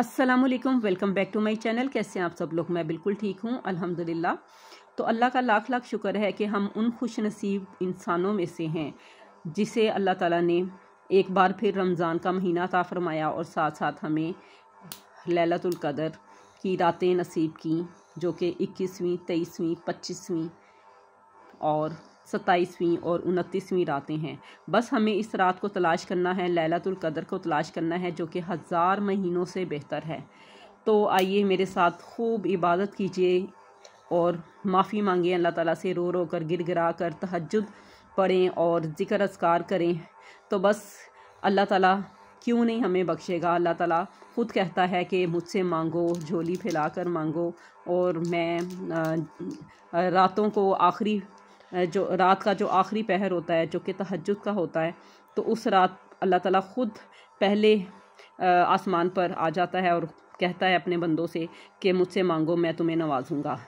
अस्सलाम वालेकुम welcome back to my channel कैसे हैं आप सब लोग मैं बिल्कुल ठीक हूँ अल्हम्दुलिल्लाह तो अल्लाह का लाख लाख शुक्र है कि हम उन खुश नसीब इंसानों में से हैं जिसे अल्लाह ताला ने एक बार फिर रमज़ान का महीना था फरमाया और साथ साथ हमें लैलतुल कदर की रातें नसीब की जो कि इक्कीसवीं तेईसवीं पच्चीसवीं और सत्ताईसवीं और उनतीसवीं रातें हैं बस हमें इस रात को तलाश करना है लैलातुल कदर को तलाश करना है जो कि हज़ार महीनों से बेहतर है तो आइए मेरे साथ खूब इबादत कीजिए और माफ़ी मांगे अल्लाह ताला से रो रो कर गिर गिरा कर तहजद पढ़ें और ज़िक्र असकार करें तो बस अल्लाह ताला क्यों नहीं हमें बख्शेगा अल्लाह ताला ख़ुद कहता है कि मुझसे मांगो झोली फैला कर मांगो और मैं रातों को आखिरी जो रात का जो आखिरी पहर होता है जो कि तहजद का होता है तो उस रात अल्लाह ताला ख़ुद पहले आसमान पर आ जाता है और कहता है अपने बंदों से कि मुझसे मांगो मैं तुम्हें नवाजूँगा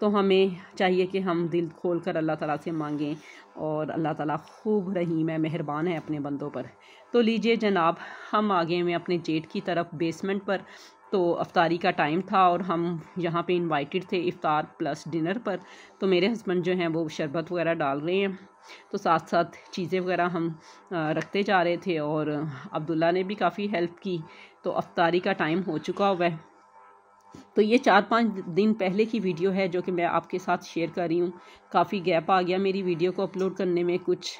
तो हमें चाहिए कि हम दिल खोल कर अल्लाह ताला से मांगें और अल्लाह ताला खूब रहीम है मेहरबान है अपने बंदों पर तो लीजिए जनाब हम आगे में हैं अपने जेठ की तरफ बेसमेंट पर तो अफ्तारी का टाइम था और हम यहाँ पे इनवाइटेड थे इफ्तार प्लस डिनर पर तो मेरे हस्बैंड जो हैं वो शरबत वगैरह डाल रहे हैं तो साथ साथ चीज़ें वगैरह हम रखते जा रहे थे और अब्दुल्ला ने भी काफ़ी हेल्प की तो अफ्तारी का टाइम हो चुका हुआ है तो ये चार पाँच दिन पहले की वीडियो है जो कि मैं आपके साथ शेयर कर रही हूँ काफ़ी गैप आ गया मेरी वीडियो को अपलोड करने में कुछ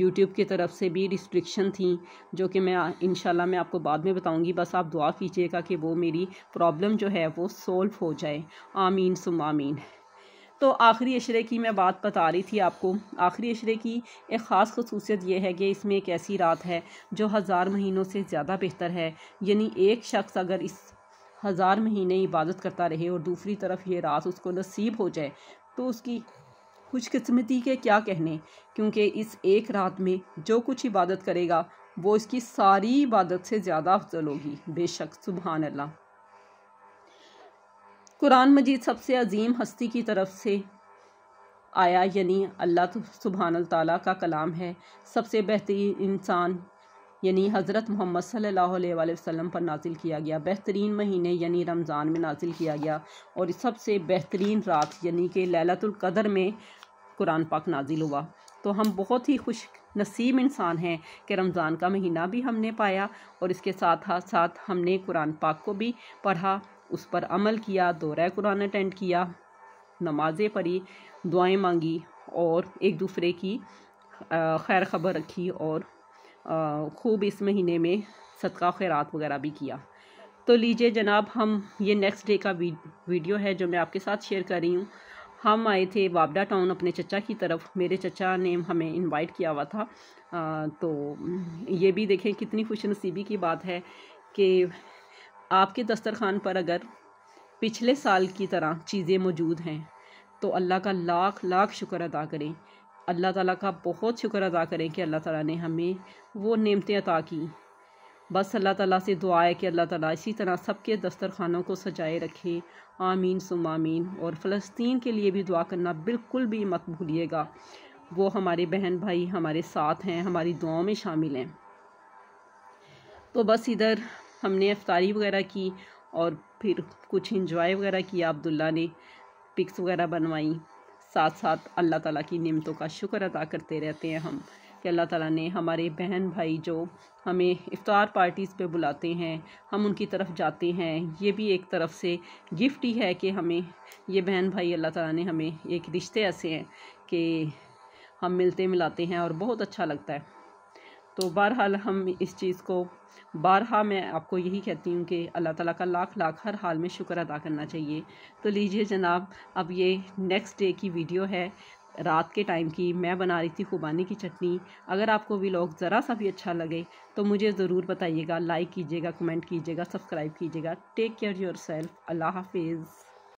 यूट्यूब की तरफ से भी रिस्ट्रिक्शन थी जो कि मैं इन मैं आपको बाद में बताऊँगी बस आप दुआ कीजिएगा कि वो मेरी प्रॉब्लम जो है वो सोल्व हो जाए आमीन सुम आमीन तो आखिरी अशरे की मैं बात बता रही थी आपको आखिरी अशरे की एक ख़ास खसूसियत यह है कि इसमें एक ऐसी रात है जो हज़ार महीनों से ज़्यादा बेहतर है यानी एक शख्स अगर इस हज़ार महीने इबादत करता रहे और दूसरी तरफ ये रात उसको नसीब हो जाए तो उसकी खुशकस्मती के क्या कहने क्योंकि इस एक रात में जो कुछ इबादत करेगा वो इसकी सारी इबादत से ज़्यादा अफजल होगी बेशक सुबहान अल्लाह कुरान मजीद सबसे अजीम हस्ती की तरफ से आया यानी अल्लाह सुबहान तला का कलाम है सबसे बेहतरीन इंसान यानी हज़रत मोहम्मद सल्लल्लाहु अलैहि वसल्लम पर नाजिल किया गया बेहतरीन महीने यानी रमज़ान में नाजिल किया गया और सबसे बेहतरीन रात यानी कि लैलतुल्क़दर में कुरान पाक नाजिल हुआ तो हम बहुत ही खुश नसीब इंसान हैं कि रमज़ान का महीना भी हमने पाया और इसके साथ साथ हमने कुरान पाक को भी पढ़ा उस पर अमल किया दौरा कुरान अटेंड किया नमाज़ें पढ़ी दुआएं मांगी और एक दूसरे की खैर खबर रखी और खूब इस महीने में सदका खैरात वगैरह भी किया तो लीजिए जनाब हम ये नेक्स्ट डे का वीडियो है जो मैं आपके साथ शेयर कर रही हूँ हम आए थे वाबडा टाउन अपने चचा की तरफ मेरे चचा ने हमें इनवाइट किया हुआ था आ, तो ये भी देखें कितनी खुश नसीबी की बात है कि आपके दस्तरखान पर अगर पिछले साल की तरह चीज़ें मौजूद हैं तो अल्लाह का लाख लाख शुक्र अदा करें अल्लाह ताला का बहुत शुक्र अदा करें कि अल्लाह ताला ने हमें वो नेमतें अता की बस अल्लाह ताला से दुआ है कि अल्लाह ताला इसी तरह सबके दस्तरखानों को सजाए रखे आमीन सुम आमीन और फ़लस्तीन के लिए भी दुआ करना बिल्कुल भी मत भूलिएगा वो हमारे बहन भाई हमारे साथ हैं हमारी दुआओं में शामिल हैं तो बस इधर हमने अफ्तारी वगैरह की और फिर कुछ इंजॉय वगैरह किया अब्दुल्ला ने पिक्स वगैरह बनवाई साथ साथ अल्लाह ताला की नमतों का शुक्र अदा करते रहते हैं हम कि अल्लाह ताला ने हमारे बहन भाई जो हमें इफ़ार पार्टीज़ पे बुलाते हैं हम उनकी तरफ जाते हैं ये भी एक तरफ से गिफ्ट ही है कि हमें ये बहन भाई अल्लाह ताला ने हमें एक रिश्ते ऐसे हैं कि हम मिलते मिलाते हैं और बहुत अच्छा लगता है तो बहरहाल हम इस चीज़ को बारहा मैं आपको यही कहती हूँ कि अल्लाह ताला का लाख लाख हर हाल में शुक्र अदा करना चाहिए तो लीजिए जनाब अब ये नेक्स्ट डे की वीडियो है रात के टाइम की मैं बना रही थी खुबानी की चटनी अगर आपको व्लॉग ज़रा सा भी अच्छा लगे तो मुझे ज़रूर बताइएगा लाइक कीजिएगा कमेंट कीजिएगा सब्सक्राइब कीजिएगा टेक केयर योर सेल्फ अल्लाह हाफिज़